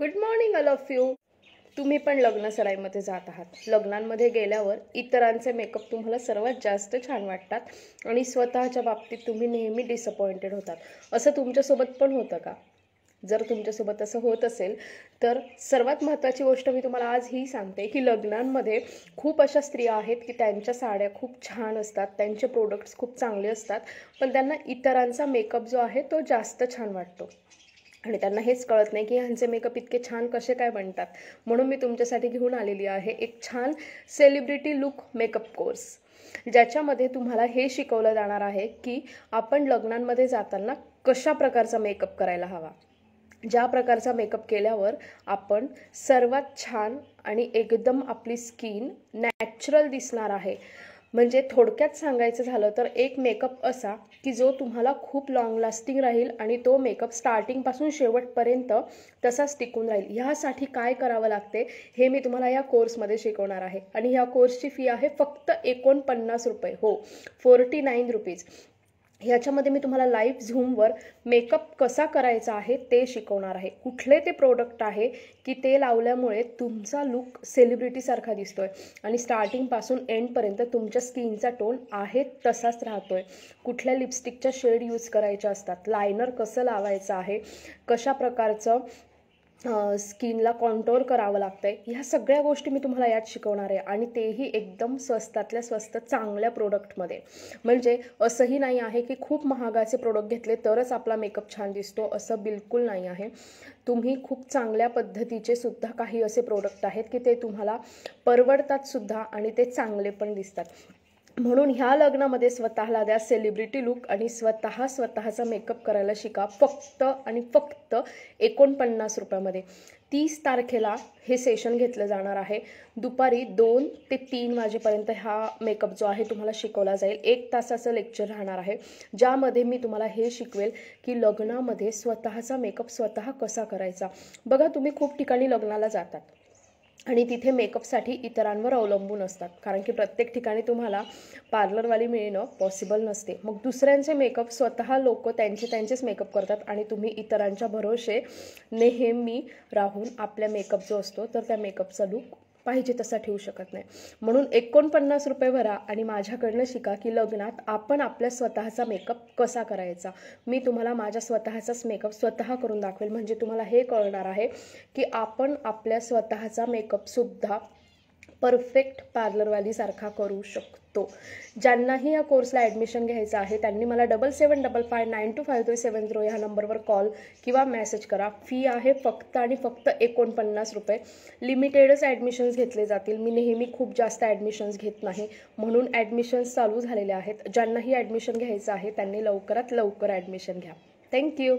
good morning all of you तुम्ही पण सराईमध्ये जात आहात लग्नांमध्ये गेल्यावर इतरांचे मेकअप तुम्हाला सर्वात जास्त छान वाटतात आणि स्वतःच्या बाबतीत तुम्ही नेहमी डिसअपॉइंटेड होतात असं तुमच्यासोबत पण होतं का जर तुमच्यासोबत असं होत असेल तर सर्वात महत्त्वाची गोष्ट मी तुम्हाला आज ही सांगते की लग्नांमध्ये खूप अशा स्त्रिया आहेत की त्यांच्या साड्या खूप छान असतात त्यांचे प्रोडक्ट्स खूप चांगले असतात पण त्यांना इतरांचा मेकअप जो आहे तो जास्त छान वाटतो आणि त्यांना हेच कळत नाही की ह्यांचे मेकअप इतके छान कसे काय बनतात म्हणून मी तुमच्यासाठी घेऊन आलेली आहे एक छान सेलिब्रिटी लुक मेकअप कोर्स ज्याच्यामध्ये तुम्हाला हे शिकवलं जाणार आहे की आपण लग्नांमध्ये जाताना कशा प्रकारचा मेकअप करायला हवा ज्या प्रकारचा मेकअप केल्यावर आपण सर्वात छान आणि एकदम आपली स्किन नॅचरल दिसणार आहे म्हणजे थोडक्यात सांगायचं झालं तर एक मेकअप असा की जो तुम्हाला खूप लाँग लास्टिंग राहील आणि तो मेकअप स्टार्टिंगपासून शेवटपर्यंत तसाच टिकून राहील ह्यासाठी काय करावं लागते हे मी तुम्हाला या कोर्समध्ये शिकवणार आहे आणि ह्या कोर्सची फी आहे फक्त एकोणपन्नास रुपये हो फोर्टी नाईन रुपीज ह्याच्यामध्ये मी तुम्हाला लाईव्ह झूमवर मेकअप कसा करायचा आहे ते शिकवणार आहे कुठले ते प्रोडक्ट आहे की ते लावल्यामुळे तुमचा लुक सेलिब्रिटीसारखा दिसतो आहे आणि स्टार्टिंगपासून एंडपर्यंत तुमच्या स्किनचा टोन आहे तसाच राहतो आहे कुठल्या लिपस्टिकच्या शेड यूज करायच्या असतात लायनर कसं लावायचं आहे कशा प्रकारचं स्किनला कॉन्टोर करावं लागतं आहे ह्या सगळ्या गोष्टी मी तुम्हाला यात शिकवणार आहे आणि तेही एकदम स्वस्तातल्या स्वस्त चांगल्या प्रोडक्टमध्ये म्हणजे असंही नाही आहे की खूप महागाचे प्रोडक्ट घेतले तरच आपला मेकअप छान दिसतो असं बिलकुल नाही आहे तुम्ही खूप चांगल्या पद्धतीचे सुद्धा काही असे प्रोडक्ट आहेत की ते तुम्हाला परवडतात सुद्धा आणि ते चांगले पण दिसतात म्हणून ह्या लग्नामध्ये स्वतःला द्या सेलिब्रिटी लुक आणि स्वतः स्वतःचा मेकअप करायला शिका फक्त आणि फक्त एकोणपन्नास रुपयामध्ये तीस तारखेला हे सेशन घेतलं जाणार आहे दुपारी दोन ते तीन वाजेपर्यंत हा मेकअप जो आहे तुम्हाला शिकवला जाईल एक तासाचं लेक्चर राहणार आहे ज्यामध्ये मी तुम्हाला हे शिकवेल की लग्नामध्ये स्वतःचा मेकअप स्वतः कसा करायचा बघा तुम्ही खूप ठिकाणी लग्नाला जातात आणि तिथे मेकअपसाठी इतरांवर अवलंबून असतात कारण की प्रत्येक ठिकाणी तुम्हाला पार्लरवाली मिळणं पॉसिबल नसते मग दुसऱ्यांचे मेकअप स्वतः लोक त्यांचे त्यांचेच मेकअप करतात आणि तुम्ही इतरांच्या भरोसे नेहमी राहून आपल्या मेकअप जो असतो तर त्या मेकअपचा लूक पाहिजे तसा ठेवू शकत नाही म्हणून एकोणपन्नास रुपये भरा आणि माझ्याकडनं शिका की लग्नात आपण आपल्या स्वतःचा मेकअप कसा करायचा मी तुम्हाला माझ्या स्वतःचाच मेकअप स्वतः करून दाखवेल म्हणजे तुम्हाला हे कळणार आहे की आपण आपल्या स्वतःचा मेकअपसुद्धा परफेक्ट पार्लरवालीसारखा करू शकतो ज्यांनाही या कोर्सला ॲडमिशन घ्यायचं आहे त्यांनी मला double seven double five nine two five three seven zero ह्या नंबरवर कॉल किंवा मेसेज करा फी आहे फक्त आणि फक्त एकोणपन्नास रुपये लिमिटेडच ॲडमिशन्स घेतले जातील मी नेहमी खूप जास्त ॲडमिशन्स घेत नाही म्हणून ॲडमिशन्स चालू झालेले आहेत ज्यांनाही ॲडमिशन घ्यायचं आहे त्यांनी लवकरात लवकर ॲडमिशन घ्या थँक्यू